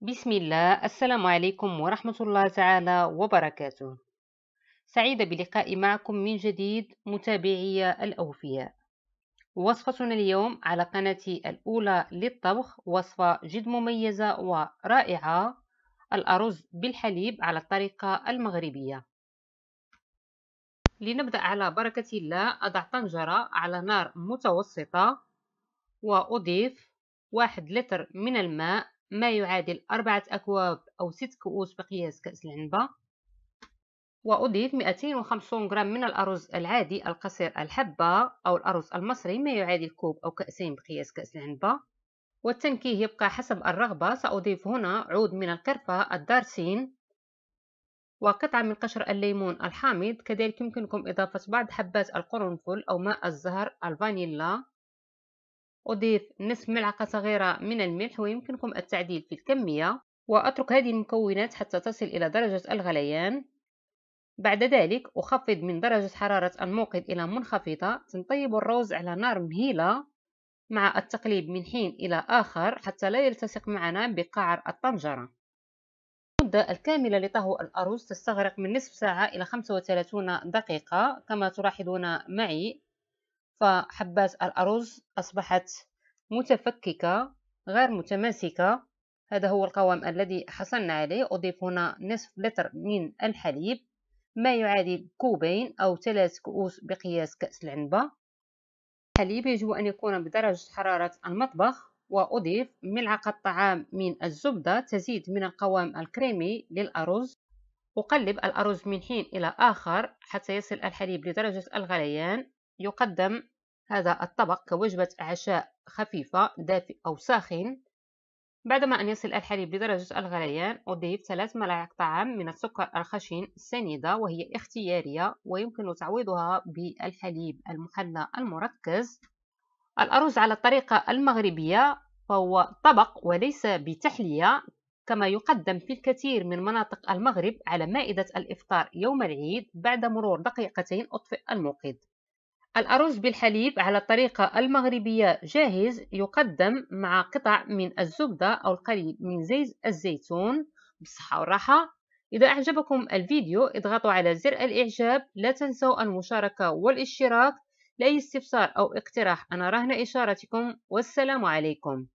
بسم الله السلام عليكم ورحمة الله تعالى وبركاته سعيدة بلقاء معكم من جديد متابعي الأوفياء وصفتنا اليوم على قناتي الأولى للطبخ وصفة جد مميزة ورائعة الأرز بالحليب على الطريقة المغربية لنبدأ على بركة الله أضع طنجرة على نار متوسطة وأضيف واحد لتر من الماء ما يعادل أربعة أكواب أو ست كؤوس بقياس كأس العنبة وأضيف 250 غرام من الأرز العادي القصير الحبة أو الأرز المصري ما يعادل كوب أو كأسين بقياس كأس العنبة والتنكيه يبقى حسب الرغبة سأضيف هنا عود من القرفة الدارسين وقطعة من قشر الليمون الحامض كذلك يمكنكم إضافة بعض حبات القرنفل أو ماء الزهر الفانيلا أضيف نصف ملعقة صغيرة من الملح ويمكنكم التعديل في الكمية وأترك هذه المكونات حتى تصل إلى درجة الغليان بعد ذلك أخفض من درجة حرارة الموقد إلى منخفضة تنطيب الروز على نار مهيلة مع التقليب من حين إلى آخر حتى لا يلتصق معنا بقعر الطنجرة المدة الكاملة لطهو الأرز تستغرق من نصف ساعة إلى 35 دقيقة كما تلاحظون معي فحبات الأرز أصبحت متفككة غير متماسكة هذا هو القوام الذي حصلنا عليه أضيف هنا نصف لتر من الحليب ما يعادل كوبين أو ثلاث كؤوس بقياس كأس العنبة الحليب يجب أن يكون بدرجة حرارة المطبخ وأضيف ملعقة طعام من الزبدة تزيد من القوام الكريمي للأرز أقلب الأرز من حين إلى آخر حتى يصل الحليب لدرجة الغليان يقدم هذا الطبق كوجبة عشاء خفيفة دافئ أو ساخن بعدما أن يصل الحليب لدرجة الغليان أضيف ثلاث ملاعق طعام من السكر الخشن السنيدة وهي اختيارية ويمكن تعويضها بالحليب المحلى المركز الأرز على الطريقة المغربية فهو طبق وليس بتحلية كما يقدم في الكثير من مناطق المغرب على مائدة الإفطار يوم العيد بعد مرور دقيقتين أطفئ الموقد الأرز بالحليب على الطريقة المغربية جاهز يقدم مع قطع من الزبدة أو القليل من زيت الزيتون بالصحة والراحة إذا أعجبكم الفيديو اضغطوا على زر الإعجاب لا تنسوا المشاركة والاشتراك لأي استفسار أو اقتراح أنا رهن إشارتكم والسلام عليكم